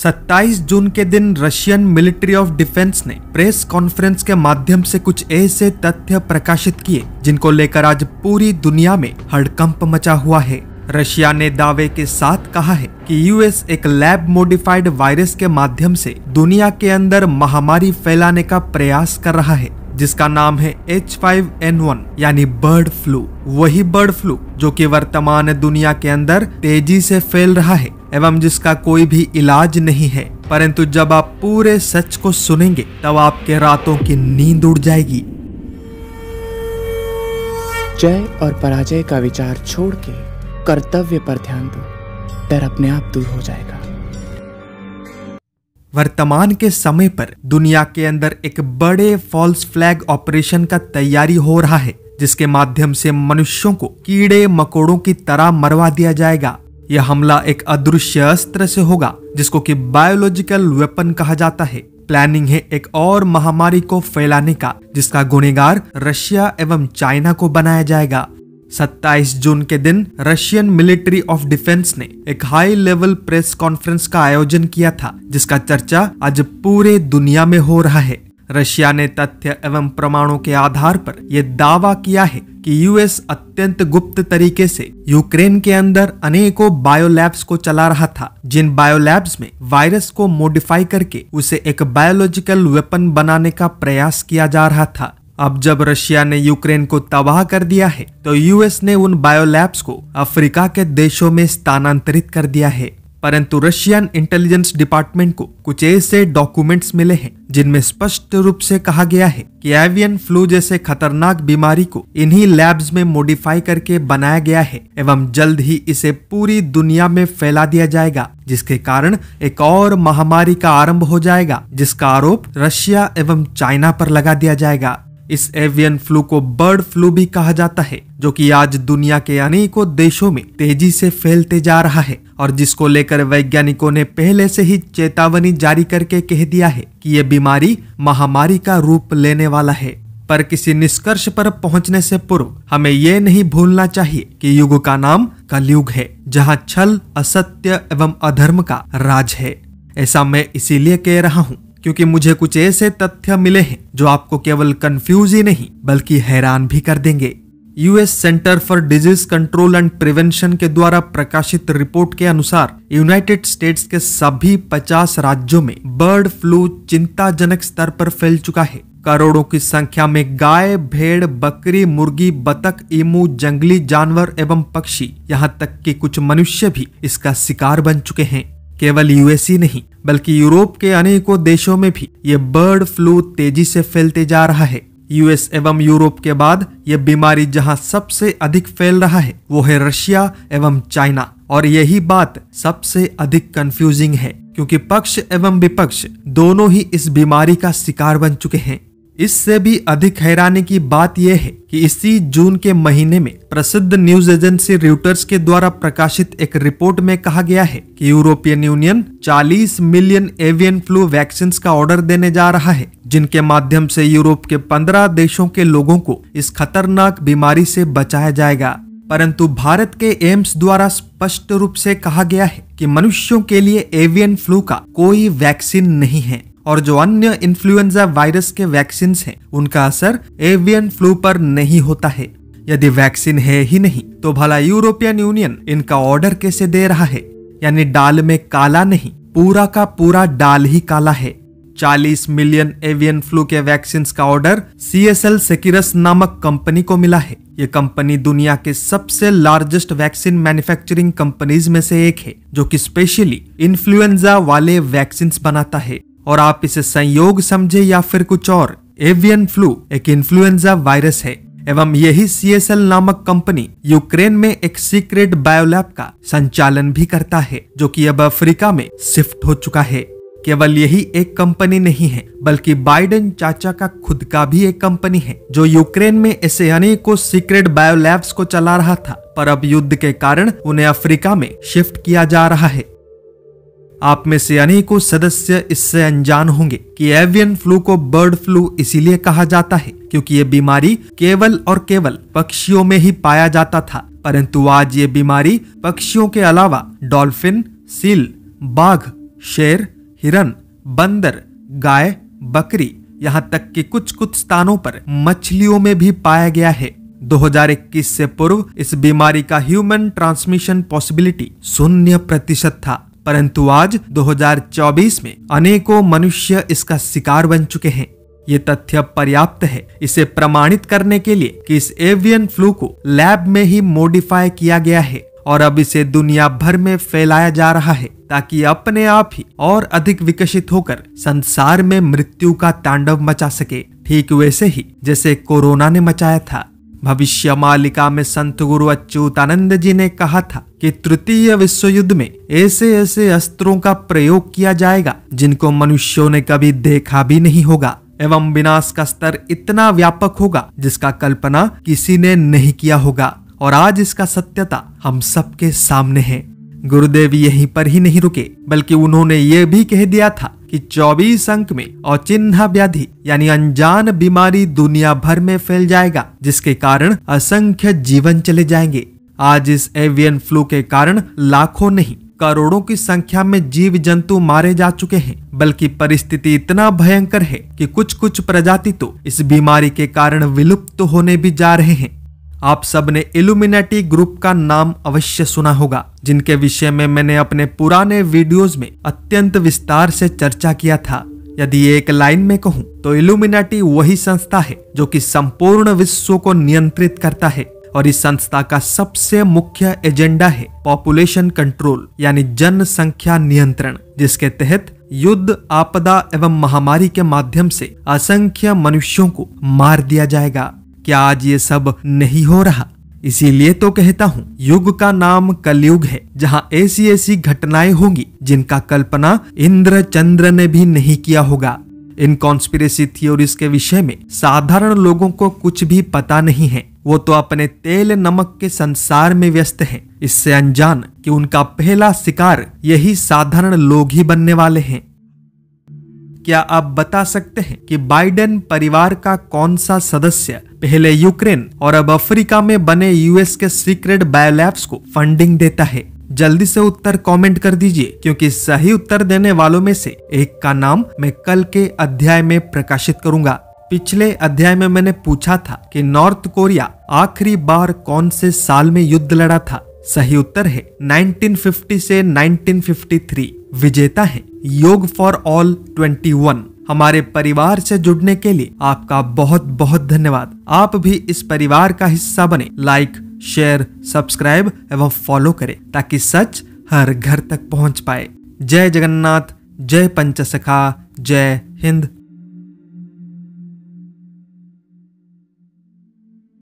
27 जून के दिन रशियन मिलिट्री ऑफ डिफेंस ने प्रेस कॉन्फ्रेंस के माध्यम से कुछ ऐसे तथ्य प्रकाशित किए जिनको लेकर आज पूरी दुनिया में हड़कंप मचा हुआ है रशिया ने दावे के साथ कहा है कि यूएस एक लैब मोडिफाइड वायरस के माध्यम से दुनिया के अंदर महामारी फैलाने का प्रयास कर रहा है जिसका नाम है वन यानी बर्ड फ्लू वही बर्ड फ्लू जो कि वर्तमान दुनिया के अंदर तेजी से फैल रहा है एवं जिसका कोई भी इलाज नहीं है परंतु जब आप पूरे सच को सुनेंगे तब आपके रातों की नींद उड़ जाएगी जय और पराजय का विचार छोड़ के कर्तव्य पर ध्यान दो डर अपने आप दूर हो जाएगा वर्तमान के समय पर दुनिया के अंदर एक बड़े फॉल्स फ्लैग ऑपरेशन का तैयारी हो रहा है जिसके माध्यम से मनुष्यों को कीड़े मकोड़ों की तरह मरवा दिया जाएगा यह हमला एक अदृश्य अस्त्र से होगा जिसको कि बायोलॉजिकल वेपन कहा जाता है प्लानिंग है एक और महामारी को फैलाने का जिसका गुनेगार रशिया एवं चाइना को बनाया जाएगा 27 जून के दिन रशियन मिलिट्री ऑफ डिफेंस ने एक हाई लेवल प्रेस कॉन्फ्रेंस का आयोजन किया था जिसका चर्चा आज पूरे दुनिया में हो रहा है रशिया ने तथ्य एवं प्रमाणों के आधार पर यह दावा किया है कि यूएस अत्यंत गुप्त तरीके से यूक्रेन के अंदर अनेकों बायोलैब्स को चला रहा था जिन बायोलैब्स में वायरस को मॉडिफाई करके उसे एक बायोलॉजिकल वेपन बनाने का प्रयास किया जा रहा था अब जब रशिया ने यूक्रेन को तबाह कर दिया है तो यूएस ने उन बायोलैब्स को अफ्रीका के देशों में स्थानांतरित कर दिया है परंतु रशियन इंटेलिजेंस डिपार्टमेंट को कुछ ऐसे डॉक्यूमेंट्स मिले हैं जिनमें स्पष्ट रूप से कहा गया है कि एवियन फ्लू जैसे खतरनाक बीमारी को इन्हीं लैब्स में मॉडिफाई करके बनाया गया है एवं जल्द ही इसे पूरी दुनिया में फैला दिया जाएगा जिसके कारण एक और महामारी का आरंभ हो जाएगा जिसका आरोप रशिया एवं चाइना पर लगा दिया जाएगा इस एवियन फ्लू को बर्ड फ्लू भी कहा जाता है जो कि आज दुनिया के अनेकों देशों में तेजी से फैलते जा रहा है और जिसको लेकर वैज्ञानिकों ने पहले से ही चेतावनी जारी करके कह दिया है कि ये बीमारी महामारी का रूप लेने वाला है पर किसी निष्कर्ष पर पहुंचने से पूर्व हमें ये नहीं भूलना चाहिए कि युग का नाम कलयुग है जहां छल असत्य एवं अधर्म का राज है ऐसा मैं इसीलिए कह रहा हूँ क्योंकि मुझे कुछ ऐसे तथ्य मिले हैं जो आपको केवल कंफ्यूज ही नहीं बल्कि हैरान भी कर देंगे US centre for disease control and prevention के द्वारा प्रकाशित रिपोर्ट के अनुसार यूनाइटेड स्टेट्स के सभी 50 राज्यों में बर्ड फ्लू चिंताजनक स्तर पर फैल चुका है करोड़ों की संख्या में गाय भेड़ बकरी मुर्गी बतख इमू जंगली जानवर एवं पक्षी यहाँ तक कि कुछ मनुष्य भी इसका शिकार बन चुके हैं केवल यूएस ही नहीं बल्कि यूरोप के अनेकों देशों में भी ये बर्ड फ्लू तेजी से फैलते जा रहा है यूएस एवं यूरोप के बाद ये बीमारी जहां सबसे अधिक फैल रहा है वो है रशिया एवं चाइना और यही बात सबसे अधिक कंफ्यूजिंग है क्योंकि पक्ष एवं विपक्ष दोनों ही इस बीमारी का शिकार बन चुके हैं इससे भी अधिक हैरानी की बात यह है कि इसी जून के महीने में प्रसिद्ध न्यूज एजेंसी रूटर्स के द्वारा प्रकाशित एक रिपोर्ट में कहा गया है कि European union 40 million avian flu vaccine का ऑर्डर देने जा रहा है जिनके माध्यम से यूरोप के 15 देशों के लोगों को इस खतरनाक बीमारी से बचाया जाएगा परंतु भारत के एम्स द्वारा स्पष्ट रूप से कहा गया है कि मनुष्यों के लिए एवियन फ्लू का कोई वैक्सीन नहीं है और जो अन्य इन्फ्लुएंजा वायरस के वैक्सीन हैं उनका असर एवियन फ्लू पर नहीं होता है यदि वैक्सीन है ही नहीं तो भला यूरोपियन यूनियन इनका ऑर्डर कैसे दे रहा है यानी डाल में काला नहीं पूरा का पूरा डाल ही काला है 40 मिलियन एवियन फ्लू के वैक्सीन का order C S L Seqirus नामक कंपनी को मिला है ये कंपनी दुनिया के सबसे लार्जेस्ट वैक्सीन मैन्युफैक्चरिंग कंपनीज में से एक है जो कि स्पेशली इन्फ्लुएंजा वाले वैक्सीन बनाता है और आप इसे संयोग समझे या फिर कुछ और एवियन फ्लू एक इन्फ्लुएंजा वायरस है एवं यही सी नामक कंपनी यूक्रेन में एक सीक्रेट बायोलैब का संचालन भी करता है जो कि अब अफ्रीका में शिफ्ट हो चुका है केवल यही एक कंपनी नहीं है बल्कि बाइडेन चाचा का खुद का भी एक कंपनी है जो यूक्रेन में ऐसे अनेकों सीक्रेट बायोलैब्स को चला रहा था पर अब युद्ध के कारण उन्हें अफ्रीका में शिफ्ट किया जा रहा है आप में से अनेकों सदस्य इससे अनजान होंगे कि एवियन फ्लू को बर्ड फ्लू इसीलिए कहा जाता है क्योंकि ये बीमारी केवल और केवल पक्षियों में ही पाया जाता था परंतु आज ये बीमारी पक्षियों के अलावा डॉल्फिन सील बाघ शेर हिरन बंदर गाय बकरी यहाँ तक कि कुछ कुछ स्थानों पर मछलियों में भी पाया गया है 2021 से पूर्व इस बीमारी का ह्यूमन ट्रांसमिशन पॉसिबिलिटी शून्य प्रतिशत था परंतु आज 2024 में अनेकों मनुष्य इसका शिकार बन चुके हैं ये तथ्य पर्याप्त है इसे प्रमाणित करने के लिए कि इस एवियन फ्लू को लैब में ही मोडिफाई किया गया है और अब इसे दुनिया भर में फैलाया जा रहा है ताकि अपने आप ही और अधिक विकसित होकर संसार में मृत्यु का तांडव मचा सके ठीक वैसे ही जैसे कोरोना ने मचाया था भविष्य मालिका में संत गुरु आनंद जी ने कहा था कि तृतीय विश्व युद्ध में ऐसे ऐसे अस्त्रों का प्रयोग किया जाएगा जिनको मनुष्यों ने कभी देखा भी नहीं होगा एवं विनाश का स्तर इतना व्यापक होगा जिसका कल्पना किसी ने नहीं किया होगा और आज इसका सत्यता हम सबके सामने है गुरुदेव यहीं पर ही नहीं रुके बल्कि उन्होंने ये भी कह दिया था कि 24 अंक में अचिन्ह व्याधि यानी अनजान बीमारी दुनिया भर में फैल जाएगा जिसके कारण असंख्य जीवन चले जाएंगे आज इस एवियन फ्लू के कारण लाखों नहीं करोड़ों की संख्या में जीव जंतु मारे जा चुके हैं बल्कि परिस्थिति इतना भयंकर है कि कुछ कुछ प्रजाति तो इस बीमारी के कारण विलुप्त तो होने भी जा रहे हैं आप सब ने इल्यूमिनाटी ग्रुप का नाम अवश्य सुना होगा जिनके विषय में मैंने अपने पुराने वीडियोस में अत्यंत विस्तार से चर्चा किया था यदि एक लाइन में कहूँ तो इल्यूमिनाटी वही संस्था है जो कि संपूर्ण विश्व को नियंत्रित करता है और इस संस्था का सबसे मुख्य एजेंडा है पॉपुलेशन कंट्रोल यानी जनसंख्या नियंत्रण जिसके तहत युद्ध आपदा एवं महामारी के माध्यम से असंख्य मनुष्यों को मार दिया जाएगा क्या आज ये सब नहीं हो रहा इसीलिए तो कहता हूँ युग का नाम कलयुग है जहाँ ऐसी ऐसी घटनाएं होंगी जिनका कल्पना इंद्र चंद्र ने भी नहीं किया होगा इन कॉन्स्पिरेसी थियोरीज के विषय में साधारण लोगों को कुछ भी पता नहीं है वो तो अपने तेल नमक के संसार में व्यस्त हैं, इससे अनजान कि उनका पहला शिकार यही साधारण लोग ही बनने वाले हैं क्या आप बता सकते हैं कि बाइडेन परिवार का कौन सा सदस्य पहले यूक्रेन और अब अफ्रीका में बने यूएस के सीक्रेट बायोलैब्स को फंडिंग देता है जल्दी से उत्तर कमेंट कर दीजिए क्योंकि सही उत्तर देने वालों में से एक का नाम मैं कल के अध्याय में प्रकाशित करूंगा पिछले अध्याय में मैंने पूछा था कि नॉर्थ कोरिया आखिरी बार कौन से साल में युद्ध लड़ा था सही उत्तर है 1950 से 1953 विजेता है योग फॉर ऑल 21 हमारे परिवार से जुड़ने के लिए आपका बहुत बहुत धन्यवाद आप भी इस परिवार का हिस्सा बने लाइक शेयर सब्सक्राइब एवं फॉलो करें ताकि सच हर घर तक पहुंच पाए जय जगन्नाथ जय पंचसखा जय हिंद